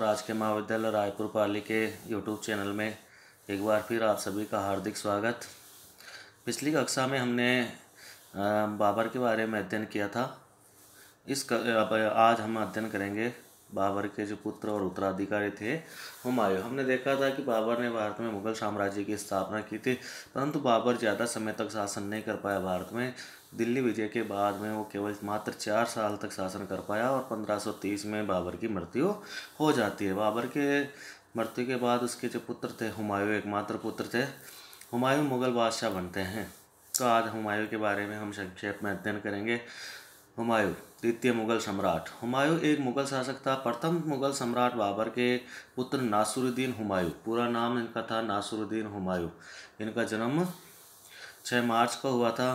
राजकीय महाविद्यालय रायपुर पाली के यूट्यूब चैनल में एक बार फिर आप सभी का हार्दिक स्वागत पिछली कक्षा में हमने बाबर के बारे में अध्ययन किया था इस कर, आज हम अध्ययन करेंगे बाबर के जो पुत्र और उत्तराधिकारी थे हुमायूं हमने देखा था कि बाबर ने भारत में मुगल साम्राज्य की स्थापना की थी परंतु बाबर ज़्यादा समय तक शासन नहीं कर पाया भारत में दिल्ली विजय के बाद में वो केवल मात्र चार साल तक शासन कर पाया और 1530 में बाबर की मृत्यु हो जाती है बाबर के मृत्यु के बाद उसके जो पुत्र थे हुमायूं एकमात्र पुत्र थे हुमायूं मुगल बादशाह बनते हैं तो आज हुमायूं के बारे में हम संक्षेप में अध्ययन करेंगे हुमायूं द्वितीय मुगल सम्राट हुमायूं एक मुगल शासक था प्रथम मुगल सम्राट बाबर के पुत्र नासुरुद्दीन हुमायूं पूरा नाम इनका था नासुरुद्दीन हुमायूं इनका जन्म छः मार्च को हुआ था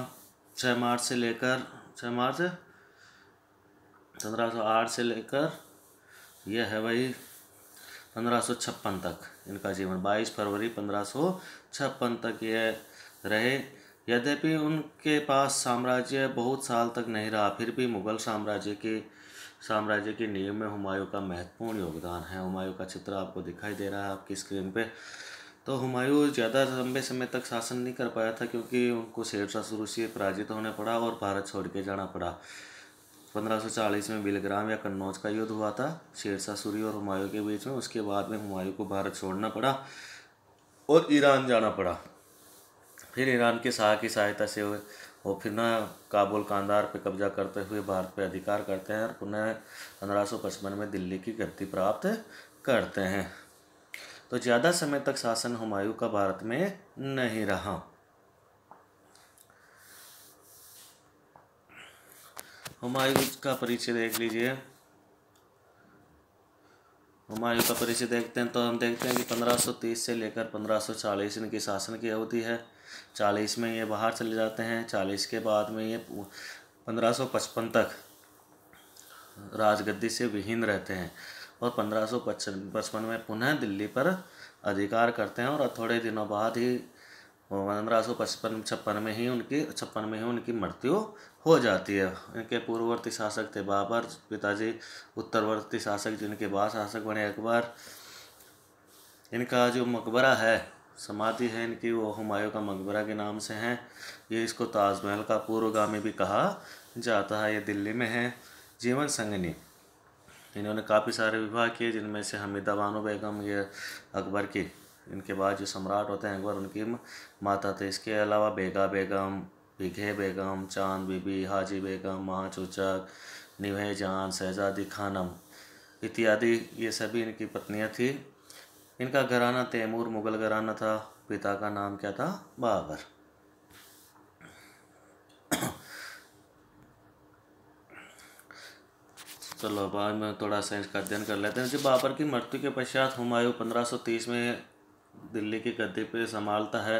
6 मार्च से लेकर छः मार्च पंद्रह सौ आठ से लेकर यह है भाई पंद्रह सौ छप्पन तक इनका जीवन बाईस फरवरी पंद्रह सौ छप्पन तक यह रहे यद्यपि उनके पास साम्राज्य बहुत साल तक नहीं रहा फिर भी मुगल साम्राज्य के साम्राज्य के नियम में हुमायूं का महत्वपूर्ण योगदान है हुमायूं का चित्र आपको दिखाई दे रहा है आपकी स्क्रीन पे तो हुमायूं ज़्यादा लंबे समय तक शासन नहीं कर पाया था क्योंकि उनको शेरशाह शुरू से पराजित होने पड़ा और भारत छोड़ के जाना पड़ा 1540 में बिलग्राम या कन्नौज का युद्ध हुआ था शेरशाह सूरी और हुमायूं के बीच में उसके बाद में हुमायूं को भारत छोड़ना पड़ा और ईरान जाना पड़ा फिर ईरान की सहा की सहायता से वो फिर न काबुल कांदार पे कब्जा करते हुए भारत पे अधिकार करते हैं और पुनः पंद्रह में दिल्ली की गद्दी प्राप्त करते हैं तो ज़्यादा समय तक शासन हुमायूं का भारत में नहीं रहा हुमायूं का परिचय देख लीजिए हुमायूं का परिचय देखते हैं तो हम देखते हैं कि 1530 से लेकर 1540 इनकी शासन की अवधि है चालीस में ये बाहर चले जाते हैं चालीस के बाद में ये पंद्रह सौ पचपन तक राजगद्दी से विहीन रहते हैं और पंद्रह सौ पचपन में पुनः दिल्ली पर अधिकार करते हैं और थोड़े दिनों बाद ही पंद्रह सौ पचपन छप्पन में ही उनकी छप्पन में ही उनकी मृत्यु हो जाती है इनके पूर्ववर्ती शासक थे बाबर पिताजी उत्तरवर्ती शासक जिनके बाद शासक बने अकबर इनका जो मकबरा है समाधि है इनकी वो हमायों का मकबरा के नाम से हैं ये इसको ताजमहल का पूर्वगामी भी कहा जाता है ये दिल्ली में है जीवन संगनी इन्होंने काफ़ी सारे विवाह किए जिनमें से हमीदा बानो बेगम ये अकबर की इनके बाद जो सम्राट होते हैं अकबर उनकी माता थे इसके अलावा बेगा बेगम बिघे बेगम चांद बीबी हाजी बेगम महाचूचक निवे जान शहजादी खानम इत्यादि ये सभी इनकी पत्नियाँ थीं इनका घराना तैमूर मुग़ल घराना था पिता का नाम क्या था बाबर चलो बाद में थोड़ा सा इसका अध्ययन कर लेते हैं जब बाबर की मृत्यु के पश्चात हुमायूं 1530 में दिल्ली की गद्दी पे संभालता है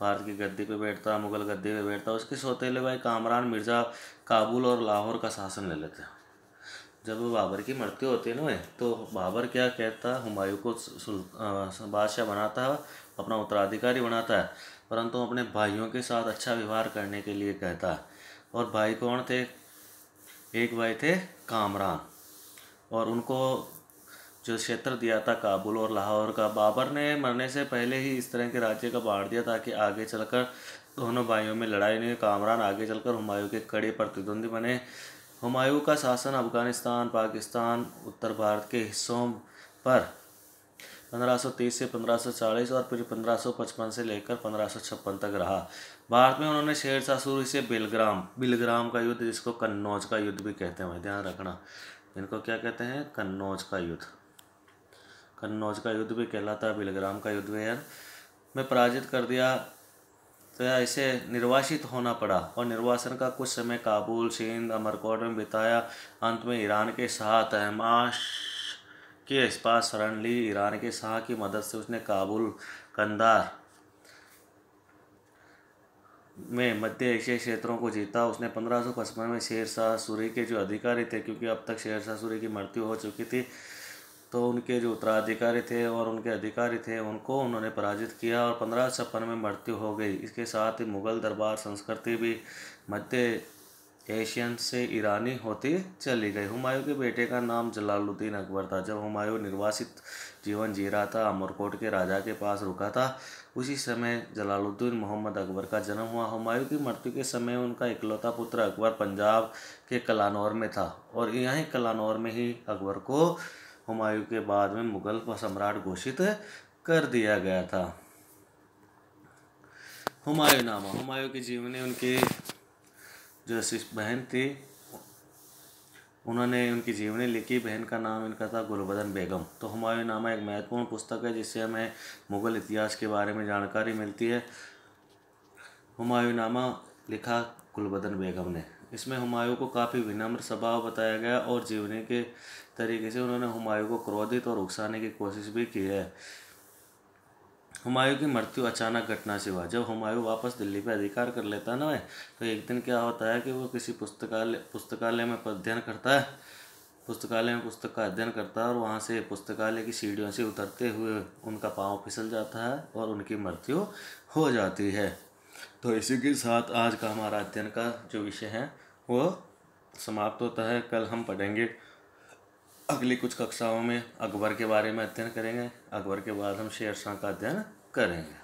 भारत की गद्दी पे बैठता मुगल गद्दी पे बैठता उसके सौतेले भाई कामरान मिर्ज़ा काबुल और लाहौर का शासन ले लेते हैं जब बाबर की मृत्यु होती है ना तो बाबर क्या कहता हुमायूं को बादशाह बनाता है अपना उत्तराधिकारी बनाता है परंतु अपने भाइयों के साथ अच्छा व्यवहार करने के लिए कहता है और भाई कौन थे एक भाई थे कामरान और उनको जो क्षेत्र दिया था काबुल और लाहौर का बाबर ने मरने से पहले ही इस तरह के राज्य का बाढ़ दिया ताकि आगे चलकर दोनों भाइयों में लड़ाई नहीं कामरान आगे चलकर हुमायूं के कड़े प्रतिद्वंदी बने हुमायूं का शासन अफगानिस्तान पाकिस्तान उत्तर भारत के हिस्सों पर 1530 से 1540 और फिर 1555 से लेकर 1556 तक रहा भारत में उन्होंने शेर शाह सूरी से बिलग्राम बिलग्राम का युद्ध जिसको कन्नौज का युद्ध भी कहते हैं ध्यान रखना इनको क्या कहते हैं कन्नौज का युद्ध कन्नौज का युद्ध भी कहलाता है बिलग्राम का युद्ध भी में पराजित कर दिया तो इसे निर्वासित होना पड़ा और निर्वासन का कुछ समय काबुल सिंध अमरकोट में बिताया अंत में ईरान के शाह तहमाश के पास शरण ली ईरान के शाह की मदद से उसने काबुल कंदार में मध्य एशिया क्षेत्रों को जीता उसने पंद्रह सौ पचपन में शेर शाह सूरी के जो अधिकारी थे क्योंकि अब तक शेर शाह सूरी की मृत्यु हो चुकी थी तो उनके जो उत्तराधिकारी थे और उनके अधिकारी थे उनको उन्होंने पराजित किया और पंद्रह छप्पन में मृत्यु हो गई इसके साथ ही मुग़ल दरबार संस्कृति भी मध्य एशियन से ईरानी होती चली गई हुमायूं के बेटे का नाम जलालुद्दीन अकबर था जब हुमायूं निर्वासित जीवन जी रहा था अमरकोट के राजा के पास रुका था उसी समय जलालुद्दीन मोहम्मद अकबर का जन्म हुआ हुमायूं की मृत्यु के समय उनका इकलौता पुत्र अकबर पंजाब के कलानौर में था और यहीं कलानौर में ही अकबर को हुमायूं के बाद में मुगल सम्राट घोषित कर दिया गया था हुमायूं नामा हुमायूं की जीवनी उनकी जो बहन थी उन्होंने उनकी जीवनी लिखी बहन का नाम इनका था गुलबदन बेगम तो हुमायूं नामा एक महत्वपूर्ण पुस्तक है जिससे हमें मुग़ल इतिहास के बारे में जानकारी मिलती है हुमायूं नामा लिखा गुलबदन बेगम ने इसमें हुमायूं को काफ़ी विनम्र स्वभाव बताया गया और जीवने के तरीके से उन्होंने हुमायूं को क्रोधित और उकसाने की कोशिश भी की है हुमायूं की मृत्यु अचानक घटना से हुआ जब हुमायूं वापस दिल्ली पर अधिकार कर लेता ना तो एक दिन क्या होता है कि वो किसी पुस्तकालय पुस्तकालय में अध्ययन करता है पुस्तकालय में पुस्तक का अध्ययन करता है और वहाँ से पुस्तकालय की सीढ़ियों से उतरते हुए उनका पाँव फिसल जाता है और उनकी मृत्यु हो जाती है तो इसी के साथ आज का हमारा अध्ययन का जो विषय है वो समाप्त होता है कल हम पढ़ेंगे अगली कुछ कक्षाओं में अकबर के बारे में अध्ययन करेंगे अकबर के बाद हम शेर शाह का अध्ययन करेंगे